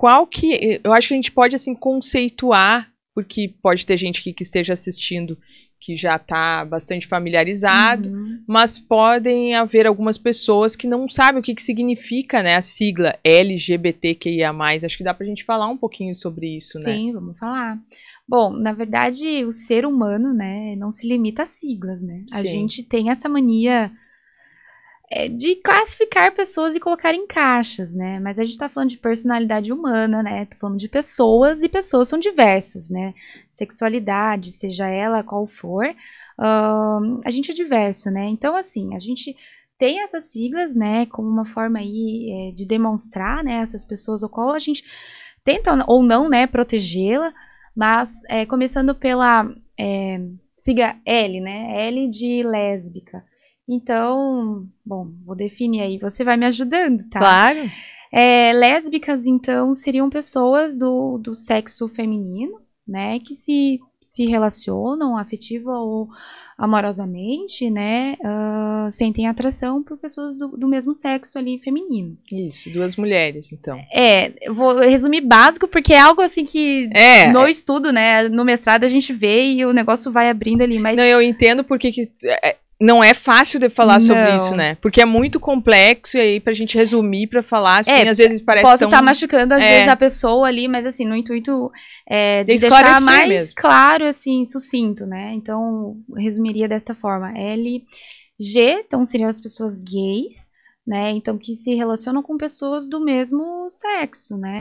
qual que. Eu acho que a gente pode assim conceituar, porque pode ter gente que, que esteja assistindo que já está bastante familiarizado, uhum. mas podem haver algumas pessoas que não sabem o que, que significa né, a sigla LGBTQIA. Acho que dá para a gente falar um pouquinho sobre isso, né? Sim, vamos falar. Bom, na verdade, o ser humano né, não se limita a siglas, né? Sim. A gente tem essa mania é, de classificar pessoas e colocar em caixas, né? Mas a gente está falando de personalidade humana, né? Tô falando de pessoas e pessoas são diversas, né? Sexualidade, seja ela qual for, uh, a gente é diverso, né? Então, assim, a gente tem essas siglas, né? Como uma forma aí é, de demonstrar, né? Essas pessoas, o qual a gente tenta ou não, né? Protegê-la, mas é, começando pela é, siga L, né? L de lésbica. Então, bom, vou definir aí, você vai me ajudando, tá? Claro. É, lésbicas, então, seriam pessoas do, do sexo feminino, né, que se, se relacionam afetiva ou amorosamente, né, uh, sentem atração por pessoas do, do, mesmo sexo ali feminino. Isso, duas mulheres, então. É, vou resumir básico porque é algo assim que é, é. no estudo, né, no mestrado a gente vê e o negócio vai abrindo ali, mas... Não, eu entendo porque que, é, é não é fácil de falar não. sobre isso, né? Porque é muito complexo e aí pra gente resumir pra falar, assim, é, às vezes parece posso tão... Posso tá machucando às é. vezes a pessoa ali, mas assim, no intuito é, de, deixar mais mesmo. claro, assim, sucinto, né? Então, resumiria desta forma. LG, então seriam as pessoas gays, né? Então, que se relacionam com pessoas do mesmo sexo, né?